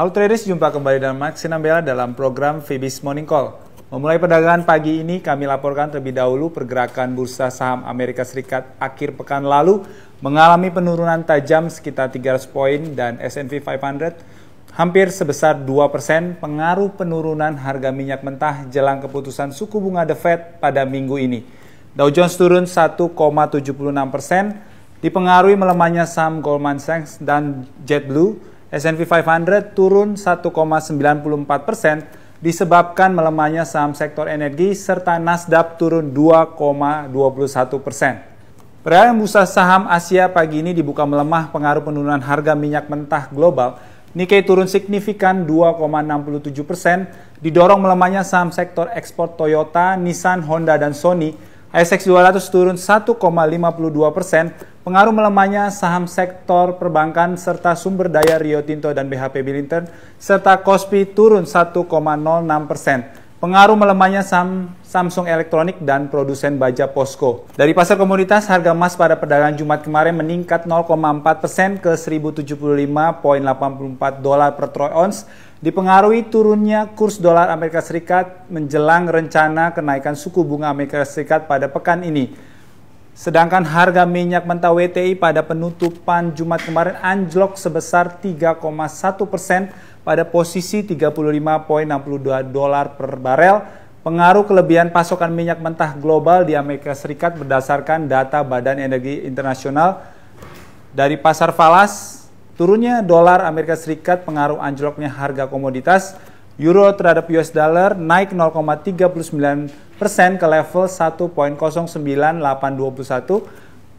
Halo traders, jumpa kembali dengan Max Sinambela dalam program Fibis Morning Call. Memulai perdagangan pagi ini, kami laporkan terlebih dahulu pergerakan bursa saham Amerika Serikat akhir pekan lalu mengalami penurunan tajam sekitar 300 poin dan S&P 500 hampir sebesar 2% pengaruh penurunan harga minyak mentah jelang keputusan suku bunga The Fed pada minggu ini. Dow Jones turun 1,76 dipengaruhi melemahnya saham Goldman Sachs dan JetBlue S&P 500 turun 1,94 persen disebabkan melemahnya saham sektor energi serta Nasdaq turun 2,21 persen. Perdagangan bursa saham Asia pagi ini dibuka melemah pengaruh penurunan harga minyak mentah global. Nikkei turun signifikan 2,67 persen, didorong melemahnya saham sektor ekspor Toyota, Nissan, Honda, dan Sony ASX 200 turun 1,52 persen, pengaruh melemahnya saham sektor perbankan serta sumber daya Rio Tinto dan BHP Billiton serta KOSPI turun 1,06 persen pengaruh melemahnya saham Samsung Elektronik dan produsen baja Posco. Dari pasar komoditas, harga emas pada perdagangan Jumat kemarin meningkat 0,4% persen ke 1075,84 dolar per troy ounce, dipengaruhi turunnya kurs dolar Amerika Serikat menjelang rencana kenaikan suku bunga Amerika Serikat pada pekan ini. Sedangkan harga minyak mentah WTI pada penutupan Jumat kemarin anjlok sebesar 3,1 persen pada posisi 35,62 dolar per barel. Pengaruh kelebihan pasokan minyak mentah global di Amerika Serikat berdasarkan data Badan Energi Internasional dari pasar falas turunnya dolar Amerika Serikat pengaruh anjloknya harga komoditas Euro terhadap US dollar naik 0,39 persen ke level 1.09821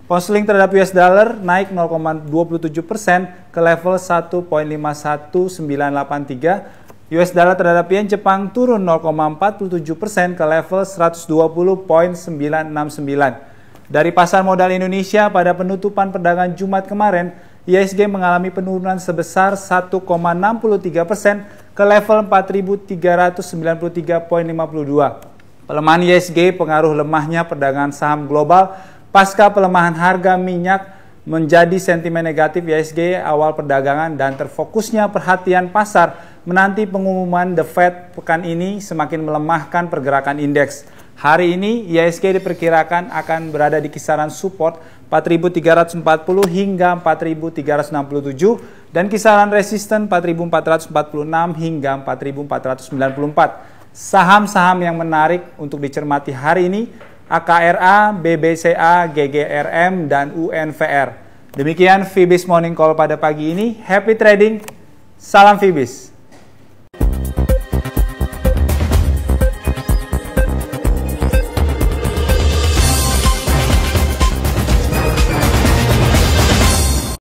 Pound terhadap US dollar naik 0,27 persen ke level 1.51983. US dollar terhadap yen Jepang turun 0,47 persen ke level 120.969. Dari pasar modal Indonesia pada penutupan perdagangan Jumat kemarin, ISG mengalami penurunan sebesar 1,63 persen ke level 4393.52. Pelemahan ISG pengaruh lemahnya perdagangan saham global pasca pelemahan harga minyak menjadi sentimen negatif ISG awal perdagangan dan terfokusnya perhatian pasar menanti pengumuman The Fed pekan ini semakin melemahkan pergerakan indeks. Hari ini IISG diperkirakan akan berada di kisaran support 4.340 hingga 4.367 dan kisaran resisten 4.446 hingga 4.494. Saham-saham yang menarik untuk dicermati hari ini AKRA, BBCA, GGRM, dan UNVR. Demikian Fibis Morning Call pada pagi ini. Happy trading. Salam Fibis.